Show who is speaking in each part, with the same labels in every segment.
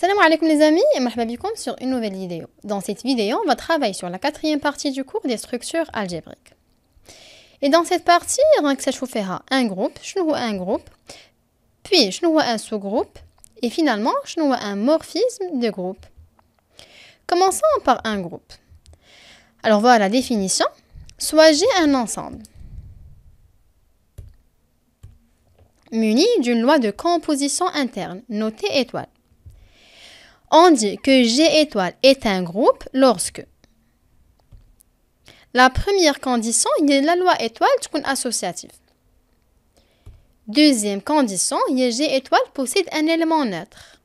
Speaker 1: Salam alaikum les amis et compte sur une nouvelle vidéo. Dans cette vidéo, on va travailler sur la quatrième partie du cours des structures algébriques. Et dans cette partie, on fera un groupe, je un groupe, puis je un sous-groupe, et finalement, je un morphisme de groupe. Commençons par un groupe. Alors voilà la définition. Soit j'ai un ensemble muni d'une loi de composition interne, notée étoile on dit que G étoile est un groupe lorsque la première condition, il la loi étoile associative. Deuxième condition, il G étoile possède un élément neutre.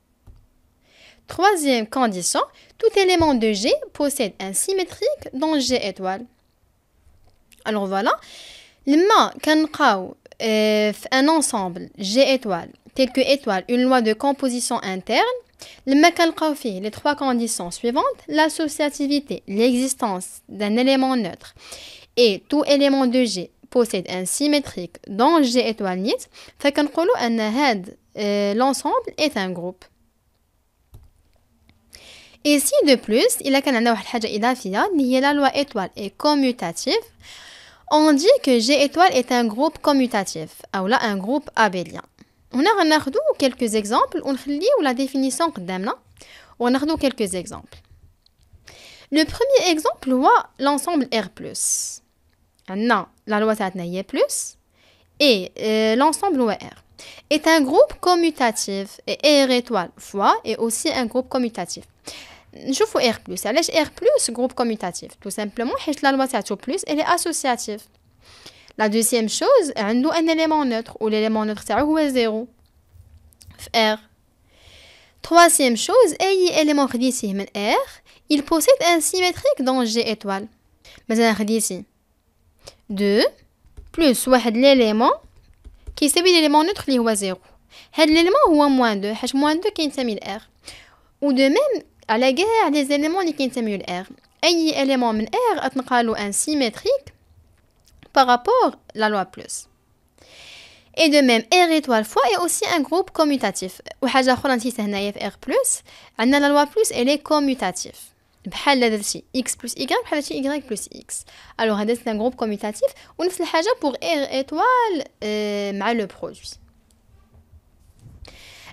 Speaker 1: Troisième condition, tout élément de G possède un symétrique dans G étoile. Alors voilà, لما est euh, un ensemble G étoile tel que étoile une loi de composition interne le كنلقاو les trois conditions suivantes l'associativité l'existence d'un élément neutre et tout élément de G possède un symétrique dans G étoile nite فكنقولوا un head euh, l'ensemble est un groupe Et si de plus, il y a une la loi étoile est commutative. On dit que G étoile est un groupe commutatif, ou là un groupe abélien. On a ou quelques exemples On ou la définition قدامنا وناخدو quelques exemples le premier exemple l'ensemble R+ ah, non la loi est plus et euh, l'ensemble R est un groupe commutatif et R étoile fois est aussi un groupe commutatif Je fais R+, علاش R+, groupe commutatif Tout simplement, la loi plus, elle est associative. La deuxième chose, il y a un élément neutre, ou l'élément neutre, c'est ou zéro. R. Troisième chose, e, il y a un élément ici, R, il possède un symétrique dans G étoile. Mais un ici. 2 plus l'élément qui est l'élément neutre qui est 0. élément est moins 2, H moins 2 qui est R. Ou de même, à la guerre, les éléments qui sont le R. Et l'élément de R est un symétrique par rapport à la loi plus. Et de même, R étoile fois est aussi un groupe commutatif. Ou a أخرى نسيتها R+, plus, la loi plus elle est commutative. بحال هذا x plus y بحال هذا y plus x. Alors هذا c'est un groupe commutatif ونفس الحاجة pour R étoile مع euh, le produit.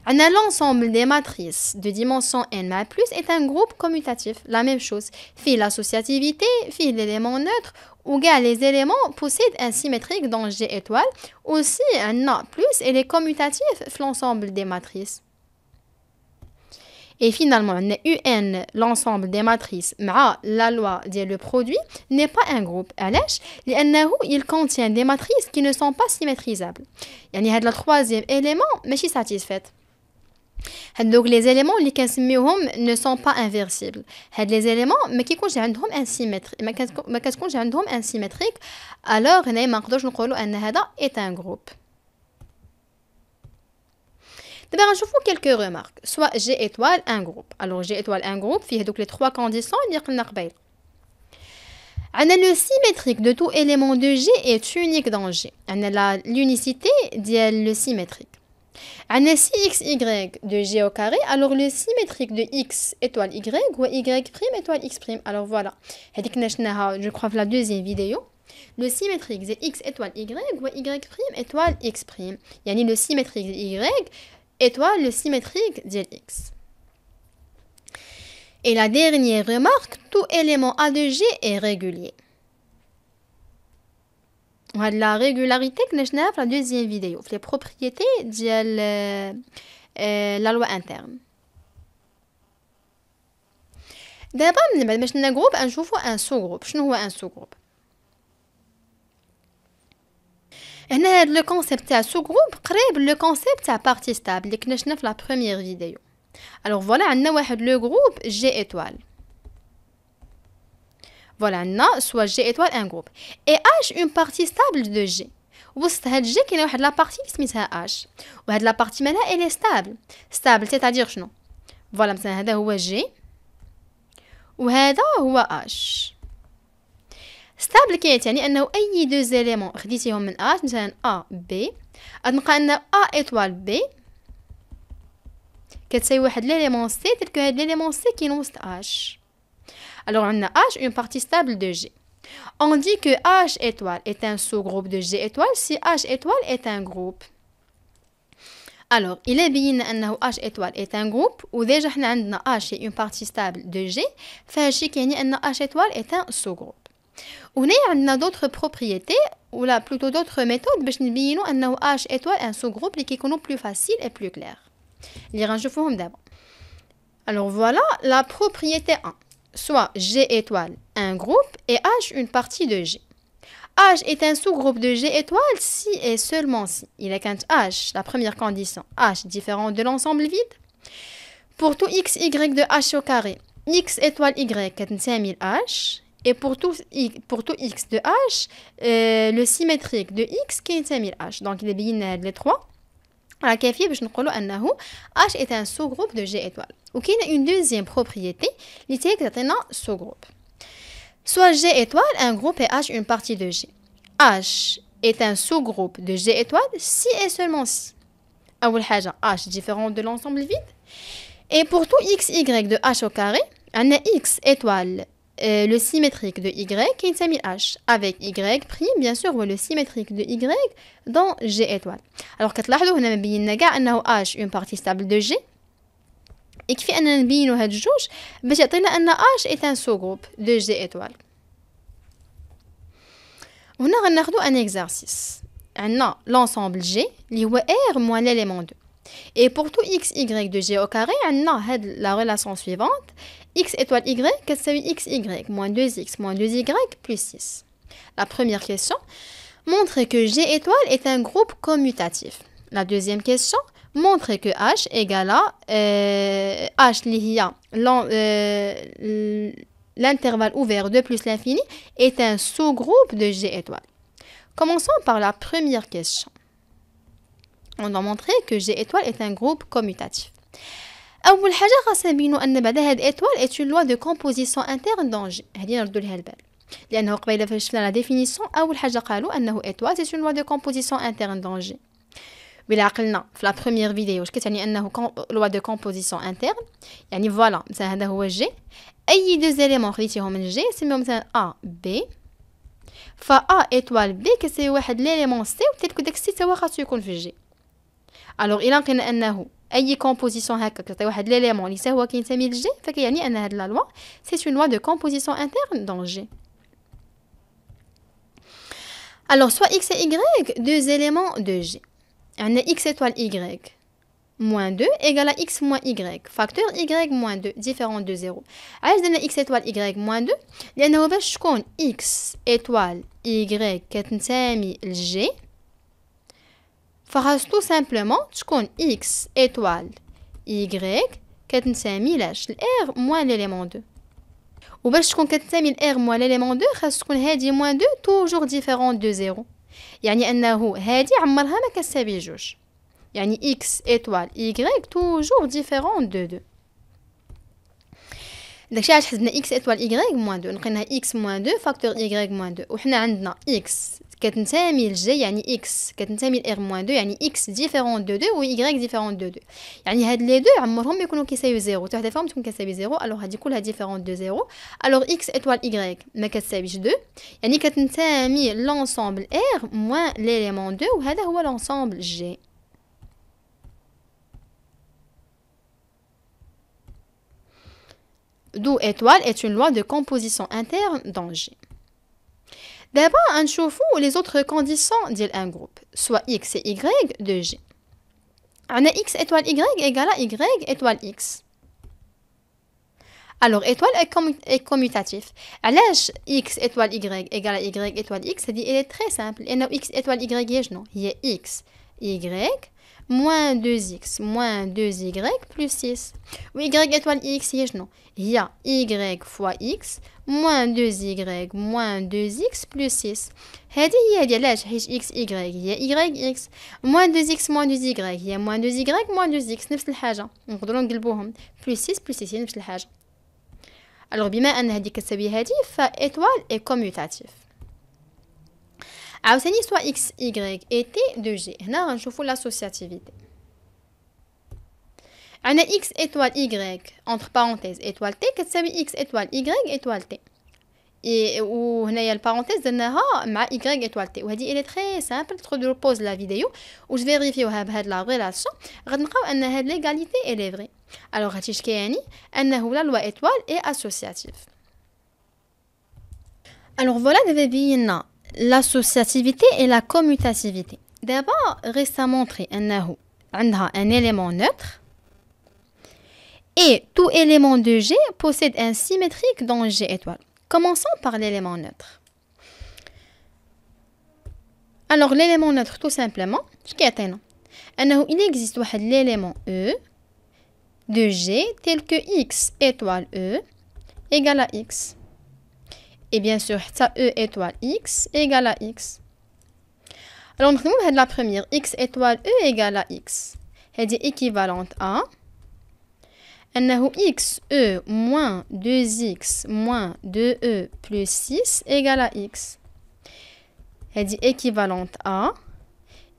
Speaker 1: Un l'ensemble des matrices de dimension n plus est un groupe commutatif, la même chose. fil l'associativité, fil l'élément neutre, ou gars les éléments possèdent un symétrique dans G étoile, aussi un A plus et les commutatifs l'ensemble des matrices. Et finalement, UN, l'ensemble des matrices, la loi dit le produit, n'est pas un groupe. Alash, il contient des matrices qui ne sont pas symétrisables. Il y a la troisième élément, mais suis satisfaite. Donc les éléments qui sont ne sont pas inversibles. Les éléments, mais qui sont symétrique. mais qui alors nous allons dire que est un groupe. D'abord, je vous quelques remarques. Soit G étoile un groupe. Alors G étoile un groupe, il y a donc les trois conditions, un Le symétrique de tout élément de G est unique dans G. L'unicité, dit le symétrique. On x y de g au carré, alors le symétrique de x étoile y ou y prime étoile x prime. Alors voilà, je crois que la deuxième vidéo. Le symétrique de x étoile y ou y prime étoile x prime. ni le symétrique de y étoile le symétrique de x. Et la dernière remarque, tout élément A de G est régulier. On a la régularité que nous la deuxième vidéo, les propriétés de euh, euh, la loi interne. D'abord, nous avons un groupe, un sous-groupe. Nous vois un sous-groupe. le concept de sous-groupe, le concept de partie stable que nous avons dans la première vidéo. Alors voilà, nous avons le groupe G étoile. Voilà, na soit G étoile un groupe. Et H une partie stable de G. Vous savez, G qui est la partie qui H. Ou la partie elle est stable. Stable, c'est-à-dire, non. Voilà, c'est ça, c'est G. Ou H. Stable qui est, c'est-à-dire, deux éléments. Nous c'est un H, B. Voilà, a étoile B. Nous avons l'élément C, tel que l'élément C qui est H. Alors on a H, une partie stable de G. On dit que H étoile est un sous-groupe de G étoile si H étoile est un groupe. Alors, il est bien que H étoile est un groupe ou déjà on a H est une partie stable de G, fait H étoile est un sous-groupe. On a d'autres propriétés ou là plutôt d'autres méthodes pour نبينوا que H étoile est un sous-groupe qui est plus facile et plus clair. un forme d'abord. Alors voilà la propriété 1 soit G étoile un groupe et H une partie de G. H est un sous-groupe de G étoile si et seulement si il est qu'un H, la première condition, H différent de l'ensemble vide. Pour tout x, y de H au carré, x étoile y est 5000 H. Et pour tout, x de H, euh, le symétrique de x qui est 5000 H. Donc il est bien les trois a nous que H est un sous-groupe de G étoile. a une deuxième propriété اللي est un sous-groupe. Soit G étoile un groupe et H une partie de G. H est un sous-groupe de G étoile si et seulement si. H différent de l'ensemble vide. Et pour tout x, y de H au carré, a x étoile euh, le symétrique de Y qui H, avec Y prime, bien sûr, le symétrique de Y dans G étoile. Alors, que هنا on كاع H une partie stable de G, Et Et اننا نبينو H est un sous-groupe de G étoile. On a un exercice. On a l'ensemble G qui est R moins l'élément 2. Et pour tout x, y de g au carré, hein, on a la relation suivante. x étoile y, qu'est-ce x, y Moins 2x moins 2y plus 6. La première question, montrer que g étoile est un groupe commutatif. La deuxième question, montrer que h égale à euh, h euh, l'intervalle ouvert de plus l'infini est un sous-groupe de g étoile. Commençons par la première question. On a montré que G étoile est un groupe commutatif. La première chose qu'on va voir, c'est que cette étoile est une loi de composition interne dans G. C'est ce qu'on va voir. Parce que, avant de faire la définition, la première chose qu'on va voir, c'est que cette étoile est une loi de composition interne dans G. Mais là, dans la première vidéo, je vous ai dit que c'était une loi de composition interne. Voilà, c'est G. Les deux éléments qui sont liés à G sont A et B. A étoile B, c'est l'élément C, que qui est lié à G. Alors, الى لقينا انه اي composition هكا كتعطي واحد ليليمون اللي حتى هو كينتمي للجي فكيعني ان هاد لا loi سي اون لوا دو كومبوزيسيون انترن دون جي Alors, soit x et y, deux éléments de G. On a x étoile y moins 2 égale à x moins y. Facteur y moins 2, différent de 0. Alors, on a x étoile y moins 2. Il y a x étoile y qui est G faut tout simplement que x étoile y qui est un r moins l'élément 2 ou bien que un demi r moins l'élément 2 il faut que moins toujours différent de 0. Il y a un nouveau 10 à marhame que Il y a x étoile y toujours différent de 2. Donc il y a x étoile y moins 2 on prenne x moins 2 facteur y moins 2. On prenne x 4000 G, il y a ni X. 4000 R-2, il y a X différent de 2 ou Y différent de 2. Il y a ni H2, à moins que 0. Tout à fait, nous 0, alors différent de 0. Alors X étoile Y, nous quissions H2. Il y a 4000 l'ensemble R moins l'élément 2 ou H2 l'ensemble G. D'où étoile est une loi de composition interne dans G. D'abord, on ou les autres conditions d'un groupe, soit x et y de G. On a x étoile y égale à y étoile x. Alors, étoile est, commutatif. x étoile y égale à y étoile x, c'est-à-dire, il est très simple. Et non, x étoile y, non, il y x, y, moins 2x moins 2y plus 6. Oui, y étoile x, y non. y fois x moins 2y moins 2x plus 6. C'est y a x, y, y x. Moins 2x moins 2y, moins 2y moins 2x, nest le hein. On peut hein. les le Plus 6 plus 6, nest même chose. Alors, bien, on a dit que c'est est commutative. Alors, c'est soit x, y et t de g. Nous avons l'associativité. On a x étoile y entre parenthèses étoile t, est-ce que c'est x étoile y étoile t. Et nous avons la parenthèse de y étoile t. Il est très simple de reposer la vidéo où je vérifie la relation. Nous avons l'égalité et les vraies. Alors, nous avons la loi étoile et associative. Alors, voilà ce que nous avons l'associativité et la commutativité. D'abord, reste à montrer un élément neutre et tout élément de G possède un symétrique dans G étoile. Commençons par l'élément neutre. Alors, l'élément neutre, tout simplement, ce qui est Il existe l'élément E de G tel que X étoile E égale à X et bien sûr E étoile x égale à x. Alors nous avons la première x étoile E égale à x. Elle dit équivalente à x E moins 2x moins 2e plus 6 égale à x. Elle dit équivalente à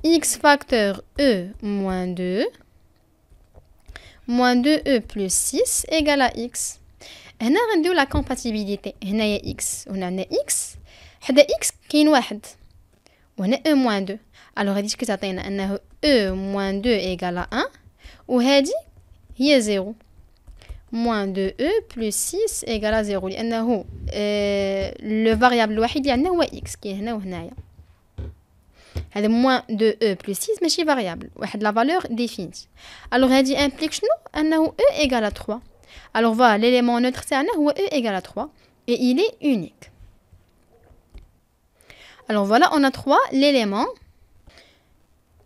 Speaker 1: x facteur E moins 2 moins 2e plus 6 égale à x. On a la compatibilité. On a x. On a x x qui est 1. On a e-2. Alors, on a dit que ça a e-2 égale à 1. Et a dit y 0. Moins 2 e plus 6 égale à 0. On a dit la variable était est x qui est 1 e-2. moins 2 e plus 6, mais c'est une variable. On a la valeur définie. Alors, on a dit qu'implicitement, on e égale à 3. Alors voilà, l'élément neutre, c'est E égale à 3. Et il est unique. Alors voilà, on a 3, l'élément.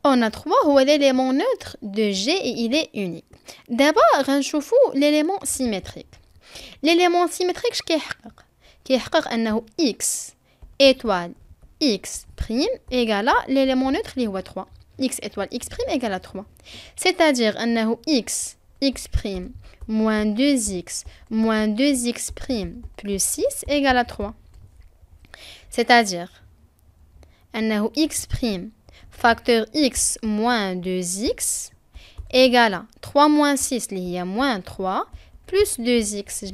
Speaker 1: On a 3, l'élément neutre de G et il est unique. D'abord, on l'élément symétrique. L'élément symétrique, كيحقق انه x étoile x prime égale à l'élément neutre اللي هو 3 x étoile x prime égale à 3 c'est-à-dire انه x x' moins 2x moins 2x' plus 6 égale à 3. C'est-à-dire, x' facteur x moins 2x égale à 3 moins 6, il y a moins 3, plus 2x.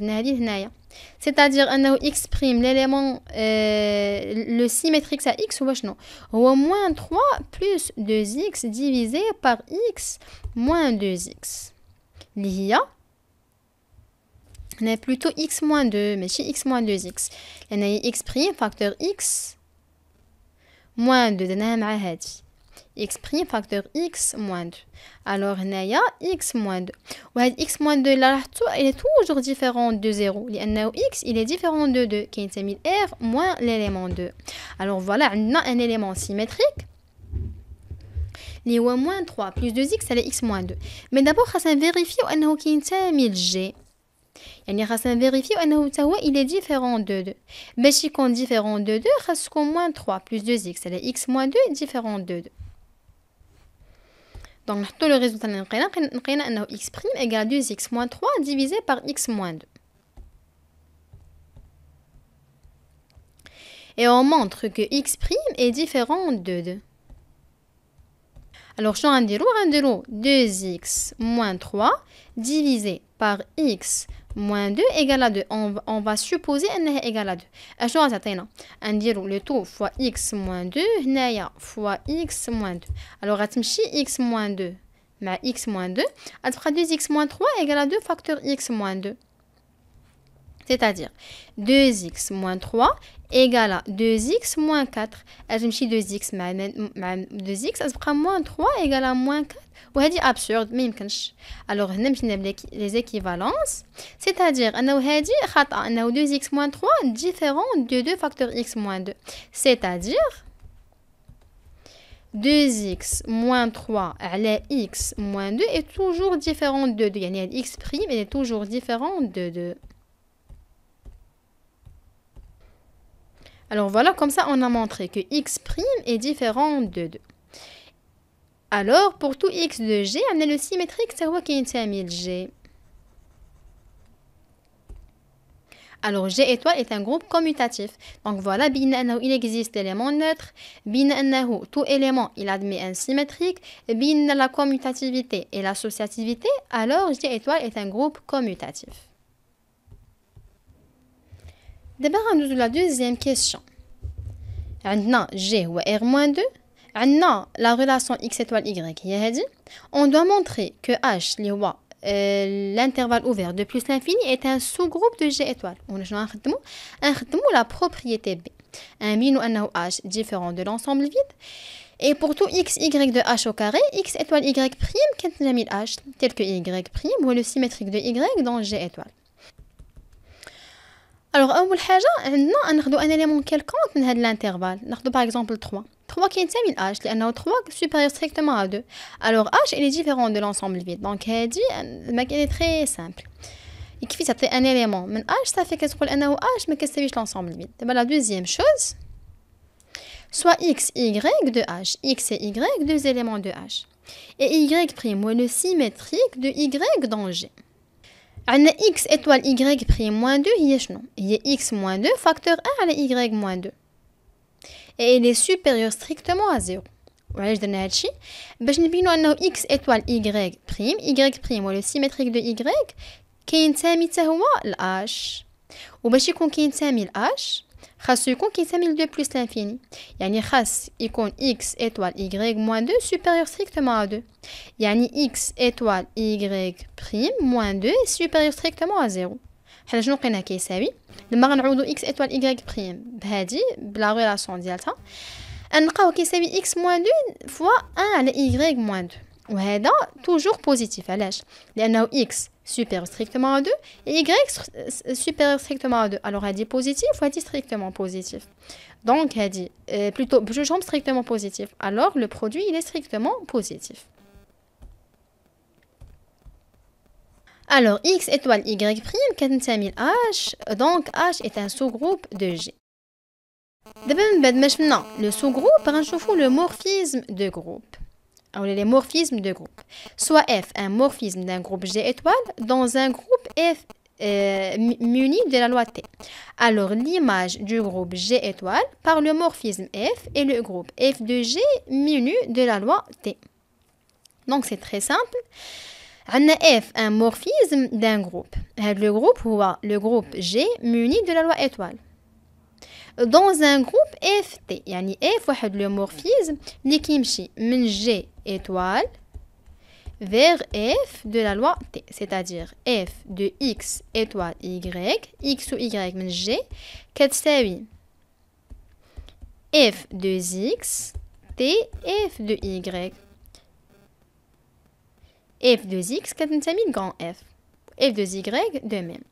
Speaker 1: C'est-à-dire a x', l'élément, euh, le symétrique à x, ou moins 3 plus 2x divisé par x moins 2x. Lia on a plutôt x moins 2 si x 2x On a x x moins 2 x prime facteur x moins 2 alors Lia x moins 2 x moins 2 il est toujours différent de 0 x il est différent de 2 كينتمي r moins l'élément 2 alors voilà a un élément symétrique moins 3 2 x x 2. Mais d'abord, on va vérifier qu'il est différent de g. On va vérifier qu'il est différent de 2. Mais si on est différent de 2, on va que moins 3 plus 2x, à x moins 2, est différent de 2. Donc, tout le résultat que nous avons, c'est que x égale 2x moins 3 divisé par x moins 2. Et on montre que x est différent de 2. Alors, je vais 2x moins 3 divisé par x moins 2 égale à 2. On, va supposer qu'elle est égale à 2. Euh, je vais le taux fois x moins 2 fois x moins 2. Alors, x moins 2 mais ben, x moins 2. 2x moins 3 égale à 2 facteur x moins 2. C'est-à-dire 2x moins 3 égale à 2x moins 4. Je me suis 2x 2x moins 3 égale à moins 4. absurde c'est absurde Alors هنا باش les équivalences. C'est-à-dire on a dire 2x moins 3 différent de 2 facteurs x moins 2. C'est-à-dire 2x moins 3 x moins 2 est toujours différent de 2. يعني x' prime est toujours différent de 2. Alors voilà, comme ça, on a montré que x' est différent de 2. Alors, pour tout x de g, on le symétrique, c'est quoi qui est g Alors G étoile est un groupe commutatif. Donc voilà, il existe élément neutre, tout élément il admet un symétrique, la commutativité et l'associativité, alors G étoile est un groupe commutatif. Débarrassons-nous de la deuxième question. G G ou R 2. دو la la relation X étoile y on doit montrer que h euh, l'intervalle ouvert de plus l'infini est un sous-groupe de G étoile. On a la propriété B. Un min ou un H différent de l'ensemble vide. Et pour tout x, y de h au carré, x étoile y prime, H, tel que y prime, ou le symétrique de y dans G étoile. Alors un bout on a un élément quelconque dans l'intervalle. On a par exemple 3. 3 qui est un élément h, on a 3 supérieur strictement à 2. Alors h est différent de l'ensemble vide. Donc il euh, est très simple. Il suffit fait un élément Mais h, ça fait qu'est-ce qu'on a h, mais qu'est-ce qui l'ensemble vide. Ben, la deuxième chose, soit x y de h, x et y deux éléments de h, et y prime symétrique de y dans g. On a x étoile y prime moins 2, il y a x moins 2 facteur 1 على y moins 2. Et il est supérieur strictement à 0. وعلاش درنا هادشي باش نبينو انه x étoile y prime y prime le symétrique de y qui est le هو ال h وباش يكون كاين un ال h il y a un icon x étoile y moins 2 supérieur strictement à 2. Il y a un x étoile y prime moins 2 supérieur strictement à 0. Il y a un icon x étoile y prime. Il y a une relation directe. Il y a un icon x étoile y moins 2 fois 1 et y moins 2. Ouais, toujours positif, à lâche. Elle a x super strictement à 2 et y supérieur strictement à 2. Alors, elle dit positif ou elle strictement positif Donc, elle dit, euh, plutôt, je change strictement positif. Alors, le produit, il est strictement positif. Alors, x étoile y', 45 000 h. Donc, h est un sous-groupe de g. Ben, le sous-groupe, je fais le morphisme de groupe ou les morphismes de groupe. Soit F, un morphisme d'un groupe G étoile dans un groupe F euh, muni de la loi T. Alors l'image du groupe G étoile par le morphisme F est le groupe F de G muni de la loi T. Donc c'est très simple. On a F un morphisme d'un groupe. Le groupe le groupe G muni de la loi étoile. dans un groupe FT يعني F le morphisme, morphisme ni morphisme G étoile vers f de la loi t, c'est-à-dire f de x étoile y, x ou y mais g, كتساوي f de x, t, f de y. f de x كتنتمي grand f, f de y de même.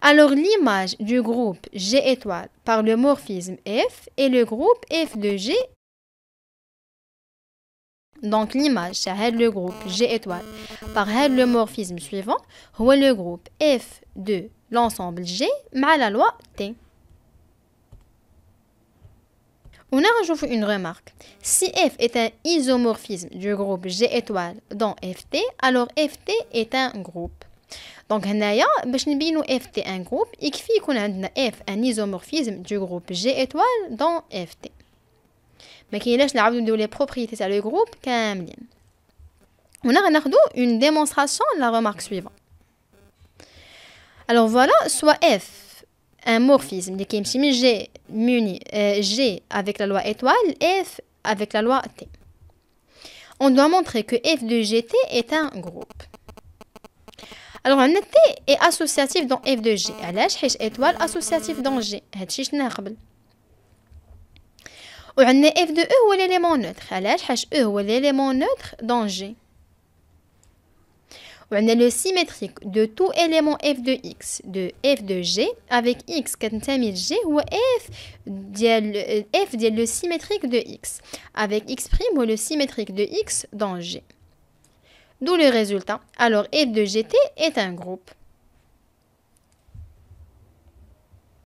Speaker 1: Alors l'image du groupe G étoile par le morphisme F est le groupe F de G donc l'image, c'est le groupe G étoile. Par le morphisme suivant, le groupe F de l'ensemble G, mais la loi T. On a rajouté une remarque. Si F est un isomorphisme du groupe G étoile dans FT, alors FT est un groupe. Donc هنايا باش FT un groupe, il suffit qu'on F un isomorphisme du groupe G étoile dans FT. Mais qui est les propriétés de le groupe On a un une démonstration la remarque suivante. Alors voilà, soit F, un morphisme qui est G muni euh, G avec la loi étoile, F avec la loi T. On doit montrer que F de T est un groupe. Alors un T est associatif dans F de G. alors lâche étoile associatif dans G. On a f de e ou l'élément neutre. H, e ou l'élément neutre dans G. On est le symétrique de tout élément f de x de f de g avec x qui est g ou f f de le symétrique de x avec x' ou le symétrique de x dans G. D'où le résultat. Alors f de gt est un groupe.